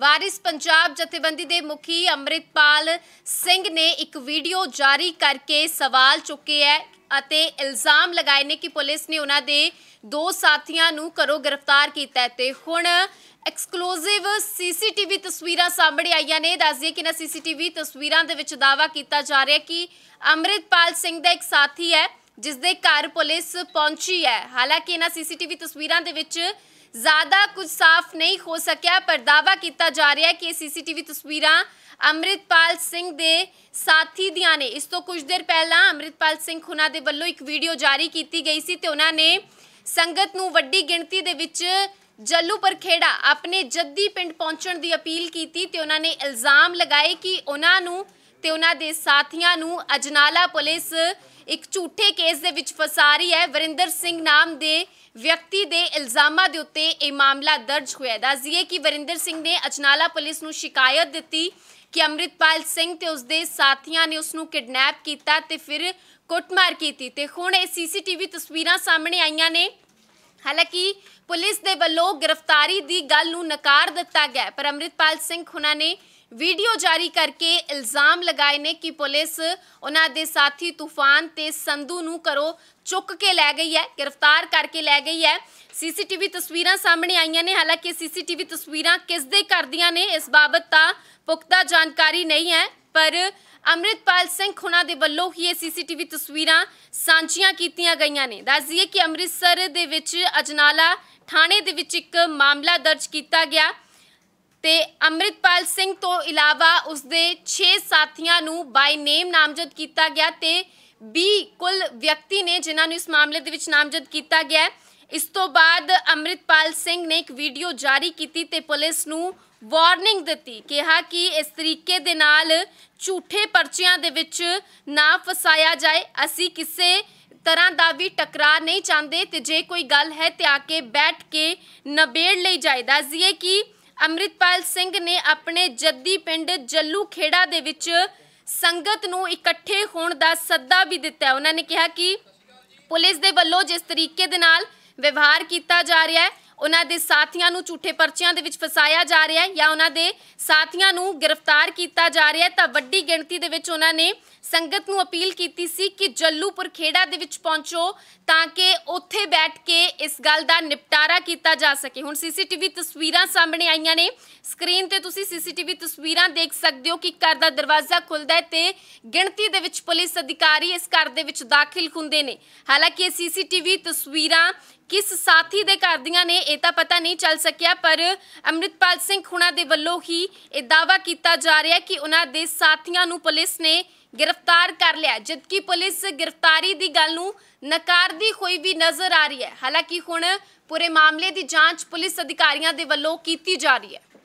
ਵਾਰਿਸ ਪੰਜਾਬ ਜਥੇਬੰਦੀ ਦੇ ਮੁਖੀ ਅਮਰਿਤਪਾਲ ਸਿੰਘ ਨੇ ਇੱਕ ਵੀਡੀਓ ਜਾਰੀ ਕਰਕੇ ਸਵਾਲ ਚੁੱਕੇ ਹੈ ਅਤੇ ਇਲਜ਼ਾਮ ਲਗਾਏ ਨੇ ਕਿ ਪੁਲਿਸ ਨੇ ਉਹਨਾਂ ਦੇ ਦੋ ਸਾਥੀਆਂ ਨੂੰ ਘਰੋਂ ਗ੍ਰਿਫਤਾਰ ਕੀਤਾ ਤੇ ਹੁਣ ਐਕਸਕਲੂਸਿਵ ਸੀਸੀਟੀਵੀ ਤਸਵੀਰਾਂ ਸਾਹਮਣੇ ਆਈਆਂ ਨੇ ਦੱਸਦੀ ਕਿ ਇਹਨਾਂ ਸੀਸੀਟੀਵੀ ਤਸਵੀਰਾਂ ਦੇ ਵਿੱਚ ਦਾਵਾ ਕੀਤਾ ਜਾ ਰਿਹਾ ਕਿ ਅਮਰਿਤਪਾਲ ਸਿੰਘ ਦਾ ਇੱਕ ਸਾਥੀ ਹੈ ਜਿਸ ਦੇ ਘਰ ਪੁਲਿਸ ਪਹੁੰਚੀ ਹੈ ਹਾਲਾਂਕਿ ਇਹਨਾਂ ਸੀਸੀਟੀਵੀ ਤਸਵੀਰਾਂ ਦੇ ਵਿੱਚ ਜ਼ਿਆਦਾ ਕੁਝ ਸਾਫ਼ ਨਹੀਂ ਹੋ ਸਕਿਆ ਪਰ ਦਾਵਾ ਕੀਤਾ ਜਾ ਰਿਹਾ ਹੈ ਕਿ ਇਹ ਸੀਸੀਟੀਵੀ ਤਸਵੀਰਾਂ ਅਮਰਿਤਪਾਲ ਸਿੰਘ ਦੇ ਸਾਥੀ ਦੀਆਂ ਨੇ ਇਸ ਤੋਂ ਕੁਝ ਦਿਨ ਪਹਿਲਾਂ ਅਮਰਿਤਪਾਲ ਸਿੰਘ ਖੁਨਾ ਦੇ ਵੱਲੋਂ ਇੱਕ ਵੀਡੀਓ ਜਾਰੀ ਕੀਤੀ ਗਈ ਸੀ ਤੇ ਉਹਨਾਂ ਨੇ ਸੰਗਤ ਨੂੰ ਵੱਡੀ ਗਿਣਤੀ ਦੇ ਵਿੱਚ ਜੱਲੂ ਪਰਖੇੜਾ ਆਪਣੇ ਜੱਦੀ ਪਿੰਡ ਪਹੁੰਚਣ ਦੀ ਅਪੀਲ ਕੀਤੀ ਤੇ ਉਹਨਾਂ ਨੇ ਇਲਜ਼ਾਮ ਲਗਾਏ ਕਿ ਉਹਨਾਂ ਨੂੰ ਤੇ ਉਹਨਾਂ ਦੇ ਸਾਥੀਆਂ ਨੂੰ ਅਜਨਾਲਾ ਪੁਲਿਸ ਇੱਕ ਝੂਠੇ ਕੇਸ ਦੇ ਵਿੱਚ ਫਸਾ ਰਹੀ ਹੈ ਵਰਿੰਦਰ ਸਿੰਘ ਨਾਮ ਦੇ ਵਿਅਕਤੀ ਦੇ ਇਲਜ਼ਾਮਾਂ ਦੇ ਉੱਤੇ ਇਹ ਮਾਮਲਾ ਦਰਜ ਹੋਇਆ ਦੱਸਦੀਏ ਕਿ ਵਰਿੰਦਰ ਸਿੰਘ ਨੇ ਅਜਨਾਲਾ ਪੁਲਿਸ ਨੂੰ ਸ਼ਿਕਾਇਤ ਦਿੱਤੀ ਕਿ ਅਮਰਿਤਪਾਲ ਸਿੰਘ ਤੇ ਉਸਦੇ ਸਾਥੀਆਂ ਨੇ ਉਸ ਨੂੰ ਕਿਡਨੈਪ ਕੀਤਾ ਤੇ ਫਿਰ ਕੁੱਟਮਾਰ ਕੀਤੀ ਤੇ ਹੁਣ ਇਹ ਸੀਸੀਟੀਵੀ ਤਸਵੀਰਾਂ ਸਾਹਮਣੇ ਆਈਆਂ ਨੇ ਹਾਲਾਂਕਿ ਪੁਲਿਸ ਦੇ ਵੱਲੋਂ ਗ੍ਰਿਫਤਾਰੀ ਦੀ ਗੱਲ ਨੂੰ ਨਕਾਰ ਦਿੱਤਾ ਗਿਆ ਪਰ ਅਮਰਿਤਪਾਲ ਸਿੰਘ ਖੁਨਾ ਨੇ ਵੀਡੀਓ ਜਾਰੀ ਕਰਕੇ ਇਲਜ਼ਾਮ ਲਗਾਏ ਨੇ ਕਿ ਪੁਲਿਸ ਉਹਨਾਂ ਦੇ ਸਾਥੀ ਤੂਫਾਨ ਤੇ ਸੰਧੂ ਨੂੰ ਕਰੋ ਚੁੱਕ ਕੇ ਲੈ ਗਈ ਹੈ ਗ੍ਰਿਫਤਾਰ ਕਰਕੇ ਲੈ ਗਈ ਹੈ ਸੀਸੀਟੀਵੀ ਤਸਵੀਰਾਂ ਸਾਹਮਣੇ ਆਈਆਂ ਨੇ ਹਾਲਾਂਕਿ ਸੀਸੀਟੀਵੀ ਤਸਵੀਰਾਂ ਕਿਸ ਦੇ ਕਰਦੀਆਂ ਨੇ ਇਸ ਬਾਬਤ ਤਾਂ ਪੁਖਤਾ ਜਾਣਕਾਰੀ ਨਹੀਂ ਹੈ ਪਰ ਅਮਰਿਤਪਾਲ ਸਿੰਘ ਖੁਨਾ ਦੇ ਵੱਲੋਂ ਹੀ ਇਹ ਸੀਸੀਟੀਵੀ ਤਸਵੀਰਾਂ ਸਾਂਝੀਆਂ ਕੀਤੀਆਂ ਗਈਆਂ ਨੇ ਦੱਸ ਦਈਏ ਕਿ ਅੰਮ੍ਰਿਤਸਰ ਦੇ ਵਿੱਚ ਅਜਨਾਲਾ ਥਾਣੇ ਦੇ ਵਿੱਚ ਇੱਕ ਮਾਮਲਾ ਦਰਜ ਕੀਤਾ ਗਿਆ ਤੇ ਅਮਰਿਤਪਾਲ ਸਿੰਘ ਤੋਂ ਇਲਾਵਾ ਉਸਦੇ 6 ਸਾਥੀਆਂ ਨੂੰ ਬਾਈ ਨੇਮ ਨਾਮਜ਼ਦ ਕੀਤਾ ਗਿਆ ਤੇ 20 ਕੁੱਲ ਵਿਅਕਤੀ ਨੇ ਜਿਨ੍ਹਾਂ ਨੂੰ ਇਸ ਮਾਮਲੇ ਦੇ ਵਿੱਚ ਨਾਮਜ਼ਦ ਕੀਤਾ ਗਿਆ ਇਸ ਤੋਂ ਬਾਅਦ ਅਮਰਿਤਪਾਲ ਸਿੰਘ ਨੇ ਇੱਕ ਵੀਡੀਓ ਜਾਰੀ ਕੀਤੀ ਤੇ ਪੁਲਿਸ ਨੂੰ ਵਾਰਨਿੰਗ ਦਿੱਤੀ ਕਿਹਾ ਕਿ ਇਸ ਤਰੀਕੇ ਦੇ ਨਾਲ ਝੂਠੇ ਪਰਚਿਆਂ ਦੇ ਵਿੱਚ ਨਾ ਫਸਾਇਆ ਜਾਏ ਅਸੀਂ ਕਿਸੇ ਤਰ੍ਹਾਂ ਦਾ ਵੀ ਟਕਰਾਅ ਨਹੀਂ ਚਾਹੁੰਦੇ ਤੇ ਜੇ ਕੋਈ ਗੱਲ ਹੈ ਤੇ ਆ ਕੇ ਬੈਠ ਕੇ ਨਬੇੜ ਲਈ ਜਾਏ ਦੱਸਿਏ ਕਿ ਅਮਰਿਤਪਾਲ ਸਿੰਘ ਨੇ ਆਪਣੇ ਜੱਦੀ ਪਿੰਡ ਜੱਲੂ ਖੇੜਾ ਦੇ ਵਿੱਚ ਸੰਗਤ ਨੂੰ ਇਕੱਠੇ ਹੋਣ ਦਾ ਸੱਦਾ ਵੀ ਦਿੱਤਾ ਉਹਨਾਂ ਨੇ ਕਿਹਾ ਕਿ ਪੁਲਿਸ ਦੇ ਵੱਲੋਂ ਜਿਸ ਤਰੀਕੇ ਦੇ ਨਾਲ ਵਿਵਹਾਰ ਕੀਤਾ ਜਾ ਰਿਹਾ ਹੈ ਉਹਨਾਂ ਦੇ ਸਾਥੀਆਂ ਨੂੰ ਝੂਠੇ ਪਰਚਿਆਂ ਦੇ ਵਿੱਚ ਫਸਾਇਆ ਜਾ ਰਿਹਾ ਹੈ ਜਾਂ ਉਹਨਾਂ ਦੇ ਸਾਥੀਆਂ ਨੂੰ ਗ੍ਰਿਫਤਾਰ ਕੀਤਾ ਜਾ ਰਿਹਾ ਹੈ ਤਾਂ ਵੱਡੀ ਗਿਣਤੀ ਦੇ ਵਿੱਚ ਉਹਨਾਂ ਨੇ ਸੰਗਤ ਨੂੰ ਅਪੀਲ ਕੀਤੀ ਸੀ ਕਿ ਜੱਲੂਪੁਰ ਖੇੜਾ ਦੇ ਵਿੱਚ ਪਹੁੰਚੋ ਤਾਂ ਕਿ ਉੱਥੇ ਬੈਠ ਕੇ ਇਸ ਗੱਲ ਦਾ ਨਿਪਟਾਰਾ ਕੀਤਾ ਜਾ ਸਕੇ ਹੁਣ ਸੀਸੀਟੀਵੀ ਤਸਵੀਰਾਂ ਸਾਹਮਣੇ ਆਈਆਂ ਨੇ ਸਕਰੀਨ ਤੇ ਤੁਸੀਂ ਸੀਸੀਟੀਵੀ ਤਸਵੀਰਾਂ ਦੇਖ ਸਕਦੇ ਹੋ ਕਿ ਘਰ ਦਾ ਦਰਵਾਜ਼ਾ ਖੁੱਲਦਾ ਹੈ ਤੇ ਗਿਣਤੀ ਦੇ ਵਿੱਚ ਪੁਲਿਸ ਅਧਿਕਾਰੀ ਇਸ ਘਰ ਦੇ ਵਿੱਚ ਦਾਖਲ ਹੁੰਦੇ ਨੇ ਹਾਲਾਂਕਿ ਇਹ ਸੀਸੀਟੀਵੀ ਤਸਵੀਰਾਂ ਕਿਸ ਸਾਥੀ ਦੇ ਘਰ ਦੀਆਂ ਨੇ ਇਹ ਤਾਂ ਪਤਾ ਨਹੀਂ ਚੱਲ ਸਕਿਆ ਪਰ ਅਮਰਿਤਪਾਲ ਸਿੰਘ ਖੁਣਾ ਦੇ ਵੱਲੋਂ ਹੀ ਇਹ ਦਾਵਾ ਕੀਤਾ ਜਾ ਰਿਹਾ ਕਿ ਉਹਨਾਂ ਦੇ ਸਾਥੀਆਂ ਨੂੰ ਪੁਲਿਸ ਨੇ ਗ੍ਰਿਫਤਾਰ ਕਰ ਲਿਆ ਜਦਕਿ ਪੁਲਿਸ ਗ੍ਰਿਫਤਾਰੀ ਦੀ ਗੱਲ ਨੂੰ ਨਕਾਰਦੀ ਹੋਈ ਵੀ ਨਜ਼ਰ ਆ ਰਹੀ ਹੈ ਹਾਲਾਂਕਿ ਹੁਣ ਪੂਰੇ ਮਾਮਲੇ ਦੀ ਜਾਂਚ ਪੁਲਿਸ ਅਧਿਕਾਰੀਆਂ ਦੇ ਵੱਲੋਂ ਕੀਤੀ ਜਾ ਰਹੀ ਹੈ